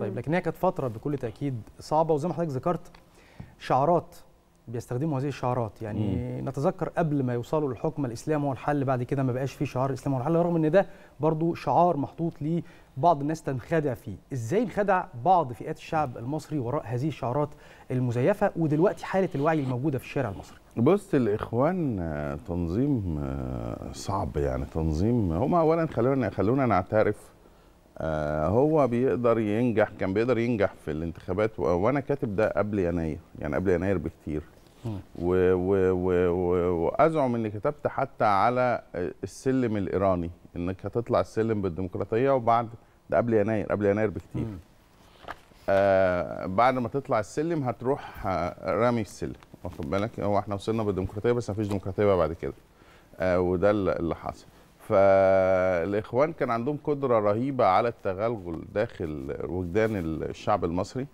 طيب لكن هي كانت فتره بكل تاكيد صعبه وزي ما حضرتك ذكرت شعارات بيستخدموا هذه الشعارات يعني مم. نتذكر قبل ما يوصلوا للحكم الاسلام هو الحل بعد كده ما بقاش فيه شعار الاسلام هو الحل رغم ان ده برضو شعار محطوط لبعض الناس تنخدع فيه ازاي انخدع بعض فئات الشعب المصري وراء هذه الشعارات المزيفه ودلوقتي حاله الوعي الموجوده في الشارع المصري بص الاخوان آه، تنظيم آه، صعب يعني تنظيم هم اولا خلونا خلونا نعترف آه، هو بيقدر ينجح كان بيقدر ينجح في الانتخابات وانا كاتب ده قبل يناير يعني قبل يناير بكتير وازعم اني كتبت حتى على السلم الايراني انك هتطلع السلم بالديمقراطيه وبعد ده قبل يناير قبل يناير بكتير آه بعد ما تطلع السلم هتروح آه، رامي السلم واخد بالك هو احنا وصلنا بالديمقراطيه بس ما فيش ديمقراطيه بقى بعد كده آه وده اللي حصل فالاخوان كان عندهم قدره رهيبه على التغلغل داخل وجدان الشعب المصري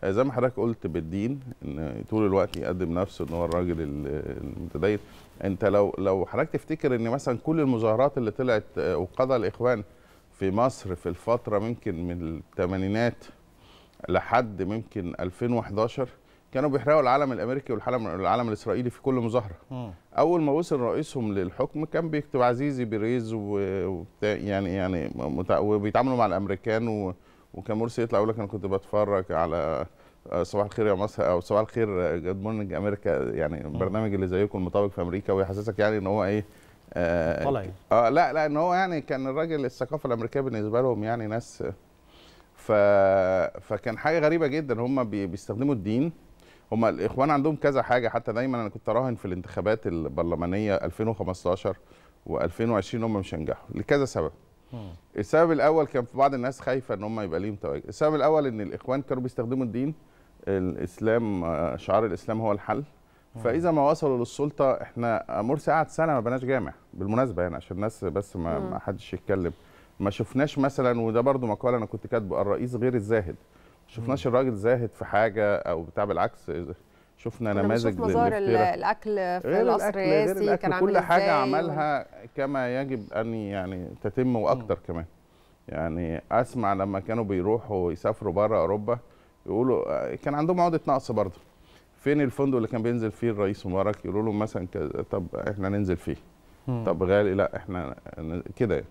آه، زي ما حضرتك قلت بالدين ان طول الوقت يقدم نفسه ان هو الراجل المتدين انت لو لو حضرتك تفتكر ان مثلا كل المظاهرات اللي طلعت آه، وقضى الاخوان في مصر في الفتره ممكن من الثمانينات لحد ممكن 2011 كانوا بيحرقوا العلم الامريكي والعلم الاسرائيلي في كل مظاهره اول ما وصل رئيسهم للحكم كان بيكتب عزيزي بيريز و... يعني يعني وبيتعاملوا مع الامريكان و... وكان مرسي يطلع يقول لك انا كنت بتفرج على آه، صباح الخير يا مصر او صباح الخير جود آه، مورنينج امريكا يعني البرنامج اللي زيكم المطابق في امريكا ويحسسك يعني ان هو ايه آه, طلعي آه لا لا ان هو يعني كان الراجل الثقافه الامريكيه بالنسبه لهم يعني ناس ف... فكان حاجه غريبه جدا هم بيستخدموا الدين هم الاخوان عندهم كذا حاجه حتى دايما انا كنت اراهن في الانتخابات البرلمانيه 2015 و2020 هم مش هينجحوا لكذا سبب السبب الاول كان في بعض الناس خايفه ان هم يبقى ليهم تواجد السبب الاول ان الاخوان كانوا بيستخدموا الدين الاسلام شعار الاسلام هو الحل فاذا ما وصلوا للسلطه احنا مرسي قعد سنه ما بناش جامع بالمناسبه يعني عشان الناس بس ما, ما حدش يتكلم ما شفناش مثلا وده برضو مقال انا كنت كاتبه الرئيس غير الزاهد شفناش الراجل زاهد في حاجه او بتاع بالعكس شفنا نماذج مظاهر الاكل في القصر الرئاسي كان كل حاجه عملها كما يجب ان يعني تتم واكتر كمان يعني اسمع لما كانوا بيروحوا يسافروا بره اوروبا يقولوا كان عندهم عقده نقص برضه فين الفندق اللي كان بينزل فيه الرئيس مبارك يقولوا له مثلا كذا طب احنا ننزل فيه مم. طب غالي لا احنا كده يعني.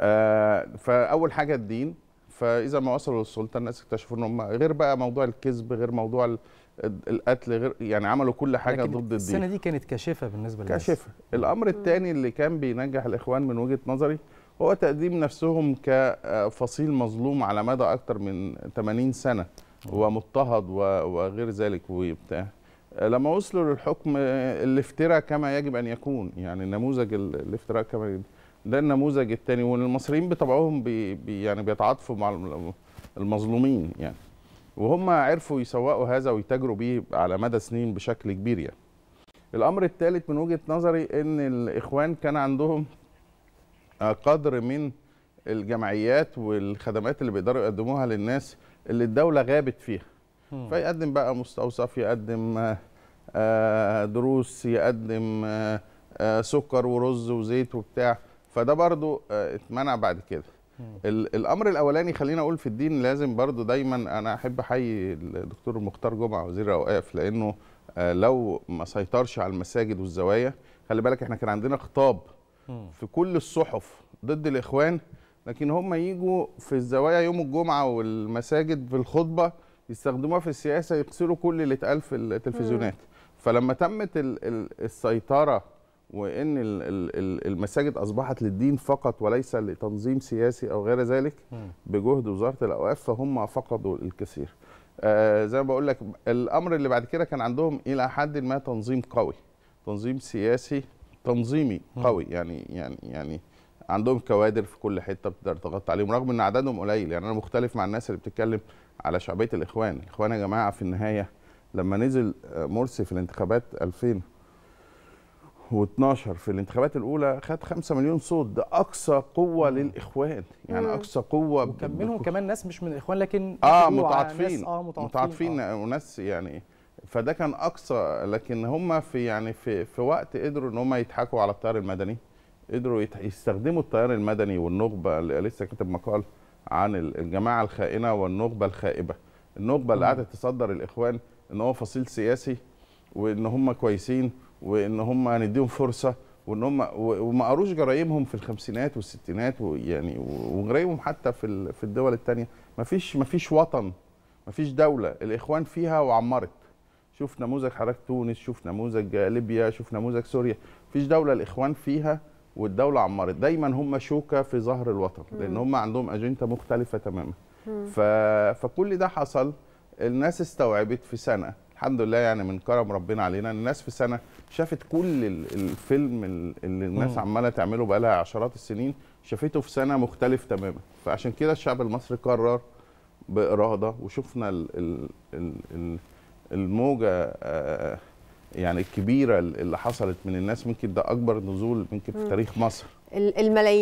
آه فاول حاجه الدين فاذا ما وصلوا للسلطه الناس اكتشفوا ان هم غير بقى موضوع الكذب غير موضوع القتل غير يعني عملوا كل حاجه ضد الدين السنه دي كانت كاشفه بالنسبه للناس كاشفه الامر الثاني اللي كان بينجح الاخوان من وجهه نظري هو تقديم نفسهم كفصيل مظلوم على مدى اكثر من 80 سنه ومضطهد وغير ذلك وبتاع لما وصلوا للحكم الافتراء كما يجب ان يكون يعني نموذج الافتراء كما يجب ده النموذج الثاني والمصريين بطبعهم بي بي يعني بيتعاطفوا مع المظلومين يعني وهم عرفوا يسوقوا هذا ويتاجروا بيه على مدى سنين بشكل كبير يعني الامر الثالث من وجهه نظري ان الاخوان كان عندهم قدر من الجمعيات والخدمات اللي بيقدروا يقدموها للناس اللي الدوله غابت فيها فيقدم بقى مستوصف يقدم آه، دروس يقدم آه، آه، سكر ورز وزيت وبتاع فده برضو آه، اتمنع بعد كده الامر الاولاني خلينا اقول في الدين لازم برضو دايما انا احب احيي الدكتور مختار جمعه وزير الاوقاف لانه آه، لو ما سيطرش على المساجد والزوايا خلي بالك احنا كان عندنا خطاب في كل الصحف ضد الاخوان لكن هم يجوا في الزوايا يوم الجمعه والمساجد في الخطبه يستخدموها في السياسه يغسلوا كل اللي اتقال في التلفزيونات فلما تمت السيطره وان المساجد اصبحت للدين فقط وليس لتنظيم سياسي او غير ذلك بجهد وزاره الاوقاف فهم فقدوا الكثير. آه زي ما بقول لك الامر اللي بعد كده كان عندهم الى حد ما تنظيم قوي تنظيم سياسي تنظيمي قوي يعني يعني يعني عندهم كوادر في كل حته بتقدر تغطي عليهم رغم ان عددهم قليل يعني انا مختلف مع الناس اللي بتتكلم على شعبيه الاخوان، الاخوان يا جماعه في النهايه لما نزل آه، مرسي في الانتخابات 2000 و12 في الانتخابات الاولى خد 5 مليون صوت ده اقصى قوه للاخوان يعني اقصى قوه منهم كمان ناس مش من الاخوان لكن اه متعاطفين اه متعاطفين, متعاطفين آه. وناس يعني فده كان اقصى لكن هم في يعني في في وقت قدروا ان هم يضحكوا على التيار المدني قدروا يستخدموا التيار المدني والنخبه اللي لسه كاتب مقال عن الجماعه الخائنه والنخبه الخائبه النخبه اللي قعدت تصدر الاخوان ان هو فصيل سياسي وان هم كويسين وان هم هنديهم فرصه وان هم وما قروش جرايمهم في الخمسينات والستينات ويعني وجرايمهم حتى في في الدول الثانيه ما فيش ما فيش وطن ما فيش دوله الاخوان فيها وعمرت شوف نموذج حراك تونس شوف نموذج ليبيا شوف نموذج سوريا فيش دوله الاخوان فيها والدوله عمرت دايما هم شوكه في ظهر الوطن لان هم عندهم اجنده مختلفه تماما ف... فكل ده حصل الناس استوعبت في سنه الحمد لله يعني من كرم ربنا علينا الناس في سنه شافت كل الفيلم اللي الناس عماله تعمله بقى لها عشرات السنين شافته في سنه مختلف تماما فعشان كده الشعب المصري قرر باراده وشفنا الـ الـ الـ الموجه آه، يعني الكبيره اللي حصلت من الناس ممكن ده اكبر نزول ممكن في تاريخ مصر الملايين